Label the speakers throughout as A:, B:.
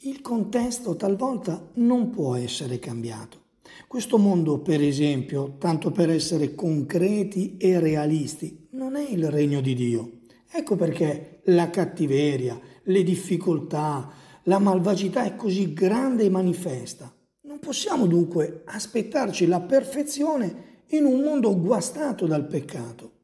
A: Il contesto talvolta non può essere cambiato. Questo mondo, per esempio, tanto per essere concreti e realisti, non è il regno di Dio. Ecco perché la cattiveria, le difficoltà, la malvagità è così grande e manifesta. Non possiamo dunque aspettarci la perfezione in un mondo guastato dal peccato.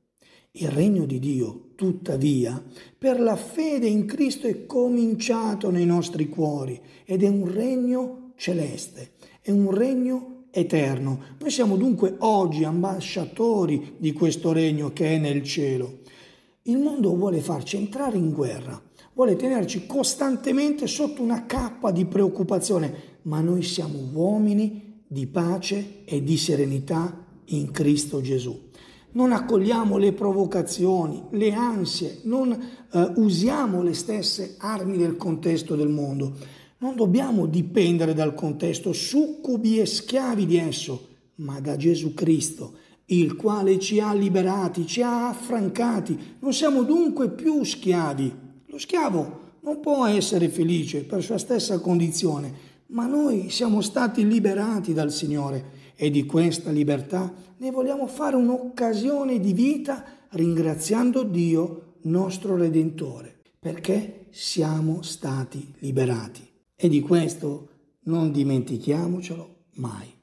A: Il regno di Dio, tuttavia, per la fede in Cristo è cominciato nei nostri cuori ed è un regno celeste, è un regno eterno. Noi siamo dunque oggi ambasciatori di questo regno che è nel cielo. Il mondo vuole farci entrare in guerra, vuole tenerci costantemente sotto una cappa di preoccupazione, ma noi siamo uomini di pace e di serenità in Cristo Gesù non accogliamo le provocazioni, le ansie, non eh, usiamo le stesse armi del contesto del mondo. Non dobbiamo dipendere dal contesto, succubi e schiavi di esso, ma da Gesù Cristo, il quale ci ha liberati, ci ha affrancati. Non siamo dunque più schiavi. Lo schiavo non può essere felice per sua stessa condizione, ma noi siamo stati liberati dal Signore e di questa libertà ne vogliamo fare un'occasione di vita ringraziando Dio nostro Redentore, perché siamo stati liberati. E di questo non dimentichiamocelo mai.